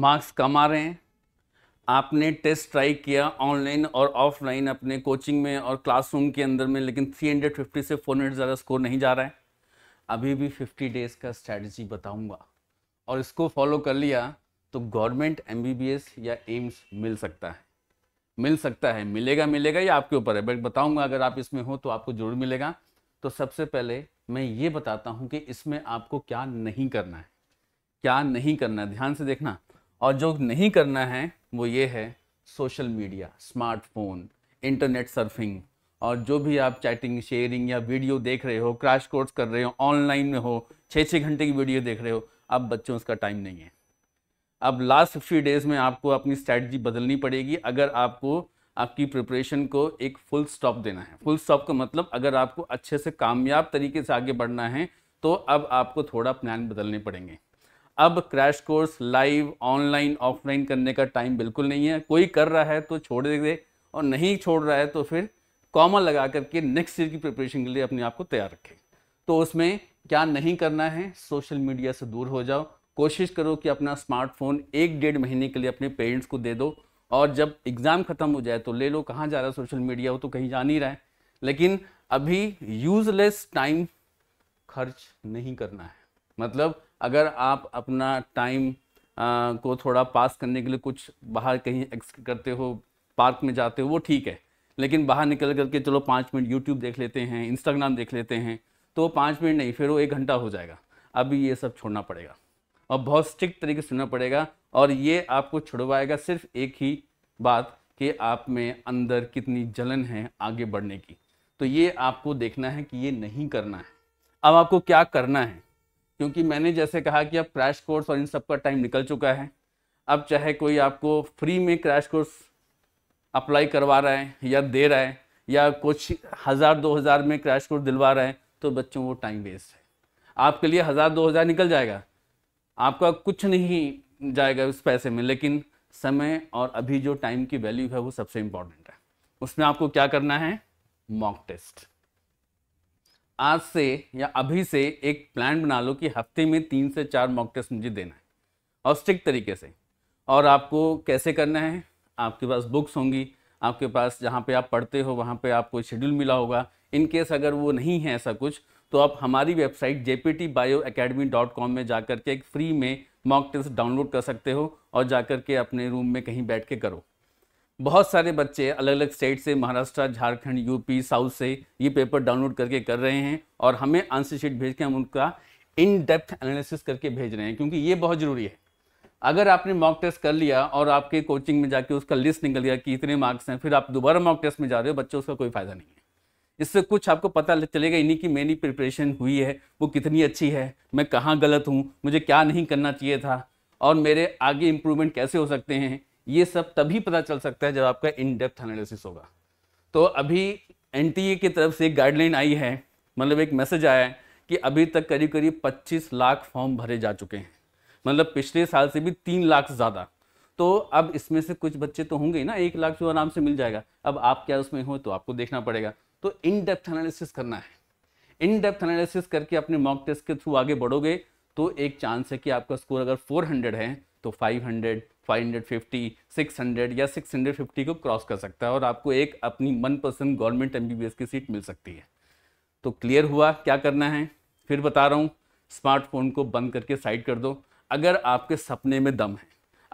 marks कम आ रहे हैं आपने टेस्ट ट्राई किया ऑनलाइन और ऑफलाइन अपने कोचिंग में और क्लासरूम के अंदर में लेकिन 350 से 400 ज़्यादा स्कोर नहीं जा रहा है अभी भी 50 डेज़ का स्ट्रैटी बताऊंगा और इसको फॉलो कर लिया तो गवर्नमेंट एम या एम्स मिल सकता है मिल सकता है मिलेगा मिलेगा या आपके ऊपर है बट बताऊँगा अगर आप इसमें हो तो आपको जरूर मिलेगा तो सबसे पहले मैं ये बताता हूँ कि इसमें आपको क्या नहीं करना है क्या नहीं करना है ध्यान से देखना और जो नहीं करना है वो ये है social media smartphone internet surfing और जो भी आप चैटिंग शेयरिंग या वीडियो देख रहे हो क्रैश कोर्स कर रहे हो ऑनलाइन में हो छः छः घंटे की वीडियो देख रहे हो अब बच्चों उसका टाइम नहीं है अब लास्ट फिफ्टी डेज़ में आपको अपनी स्ट्रैटी बदलनी पड़ेगी अगर आपको आपकी प्रिपरेशन को एक फुल स्टॉप देना है फुल स्टॉप का मतलब अगर आपको अच्छे से कामयाब तरीके से आगे बढ़ना है तो अब आपको थोड़ा प्लान बदलने पड़ेंगे अब crash course live online offline करने का टाइम बिल्कुल नहीं है कोई कर रहा है तो छोड़ दे और नहीं छोड़ रहा है तो फिर कॉमा लगा करके नेक्स्ट ईयर की प्रिपरेशन के लिए अपने आप को तैयार रखें तो उसमें क्या नहीं करना है सोशल मीडिया से दूर हो जाओ कोशिश करो कि अपना स्मार्टफोन एक डेढ़ महीने के लिए अपने पेरेंट्स को दे दो और जब एग्ज़ाम ख़त्म हो जाए तो ले लो कहाँ जा रहा है सोशल मीडिया वो तो कहीं जा नहीं रहा है लेकिन अभी यूजलेस टाइम खर्च नहीं करना है मतलब अगर आप अपना टाइम को थोड़ा पास करने के लिए कुछ बाहर कहीं करते हो पार्क में जाते हो वो ठीक है लेकिन बाहर निकल करके चलो पाँच मिनट यूट्यूब देख लेते हैं इंस्टाग्राम देख लेते हैं तो पाँच मिनट नहीं फिर वो एक घंटा हो जाएगा अभी ये सब छोड़ना पड़ेगा और बहुत स्ट्रिक्ट तरीके से सुनना पड़ेगा और ये आपको छुड़वाएगा सिर्फ एक ही बात कि आप में अंदर कितनी जलन है आगे बढ़ने की तो ये आपको देखना है कि ये नहीं करना है अब आपको क्या करना है क्योंकि मैंने जैसे कहा कि अब क्रैश कोर्स और इन सब का टाइम निकल चुका है अब चाहे कोई आपको फ्री में क्रैश कोर्स अप्लाई करवा रहा है या दे रहा है या कुछ हज़ार दो हज़ार में क्रैश कोर्स दिलवा रहा है तो बच्चों वो टाइम वेस्ट है आपके लिए हज़ार दो हज़ार निकल जाएगा आपका कुछ नहीं जाएगा उस पैसे में लेकिन समय और अभी जो टाइम की वैल्यू है वो सबसे इम्पॉर्टेंट है उसमें आपको क्या करना है मॉक टेस्ट आज से या अभी से एक प्लान बना लो कि हफ्ते में तीन से चार मॉक टेस्ट मुझे देना है और स्ट्रिक्ट तरीके से और आपको कैसे करना है आपके पास बुक्स होंगी आपके पास जहाँ पे आप पढ़ते हो वहाँ पे आपको शेड्यूल मिला होगा इन केस अगर वो नहीं है ऐसा कुछ तो आप हमारी website J P T bio academy dot com में जा कर के एक फ्री में मॉक टेस्ट डाउनलोड कर सकते हो और जा कर के अपने रूम में कहीं बैठ के करो बहुत सारे बच्चे अलग अलग स्टेट से महाराष्ट्र झारखंड यूपी साउथ से ये पेपर डाउनलोड करके कर रहे हैं और हमें आंसर शीट भेज के हम उनका इन डेप्थ एनालिसिस करके भेज रहे हैं क्योंकि ये बहुत ज़रूरी है अगर आपने मॉक टेस्ट कर लिया और आपके कोचिंग में जाके उसका लिस्ट निकल गया कि इतने मार्क्स हैं फिर आप दोबारा मॉक टेस्ट में जा रहे हो बच्चों उसका कोई फ़ायदा नहीं है इससे कुछ आपको पता चलेगा इन्हीं की मेरी प्रिपरेशन हुई है वो कितनी अच्छी है मैं कहाँ गलत हूँ मुझे क्या नहीं करना चाहिए था और मेरे आगे इम्प्रूवमेंट कैसे हो सकते हैं ये सब तभी पता चल सकता है जब आपका इन डेप्थ एनालिसिस होगा तो अभी एन e की तरफ से एक गाइडलाइन आई है मतलब एक मैसेज आया है कि अभी तक करीब करीब पच्चीस लाख फॉर्म भरे जा चुके हैं मतलब पिछले साल से भी तीन लाख ज़्यादा तो अब इसमें से कुछ बच्चे तो होंगे ना एक लाख जो आराम से मिल जाएगा अब आप क्या उसमें हो तो आपको देखना पड़ेगा तो इन डेप्थ एनालिसिस करना है इन डेप्थ एनालिसिस करके अपने मॉक टेस्ट के थ्रू आगे बढ़ोगे तो एक चांस है कि आपका स्कोर अगर 400 है तो 500, 550, 600 या 650 को क्रॉस कर सकता है और आपको एक अपनी मनपसंद गवर्नमेंट एमबीबीएस की सीट मिल सकती है तो क्लियर हुआ क्या करना है फिर बता रहा हूँ स्मार्टफोन को बंद करके साइड कर दो अगर आपके सपने में दम है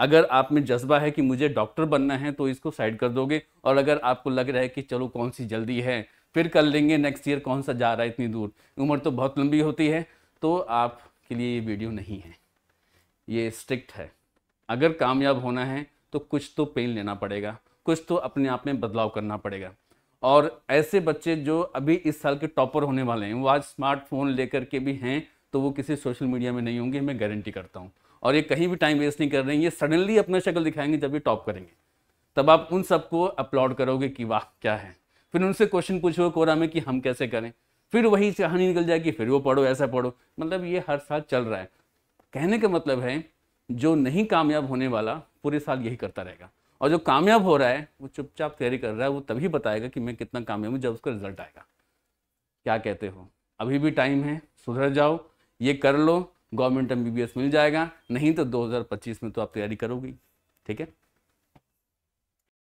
अगर आप में जज्बा है कि मुझे डॉक्टर बनना है तो इसको साइड कर दोगे और अगर आपको लग रहा है कि चलो कौन सी जल्दी है फिर कर लेंगे नेक्स्ट ईयर कौन सा जा रहा है इतनी दूर उम्र तो बहुत लंबी होती है तो आपके लिए ये वीडियो नहीं है ये स्ट्रिक्ट है अगर कामयाब होना है तो कुछ तो पेन लेना पड़ेगा कुछ तो अपने आप में बदलाव करना पड़ेगा और ऐसे बच्चे जो अभी इस साल के टॉपर होने वाले हैं वो आज स्मार्टफोन लेकर के भी हैं तो वो किसी सोशल मीडिया में नहीं होंगे मैं गारंटी करता हूँ और ये कहीं भी टाइम वेस्ट नहीं कर रहे हैं ये सडनली अपना शक्ल दिखाएंगे जब ये टॉप करेंगे तब आप उन सबको अपलोड करोगे कि वाह क्या है फिर उनसे क्वेश्चन पूछोगे कोरा में कि हम कैसे करें फिर वही कहानी निकल जाएगी फिर वो पढ़ो ऐसा पढ़ो मतलब ये हर साल चल रहा है कहने का मतलब है जो नहीं कामयाब होने वाला पूरे साल यही करता रहेगा और जो कामयाब हो रहा है वो चुपचाप तैयारी कर रहा है वो तभी बताएगा कि मैं कितना कामयाब हूँ जब उसका रिजल्ट आएगा क्या कहते हो अभी भी टाइम है सुधर जाओ ये कर लो गवर्नमेंट एम मिल जाएगा नहीं तो 2025 में तो आप तैयारी करोगी ठीक है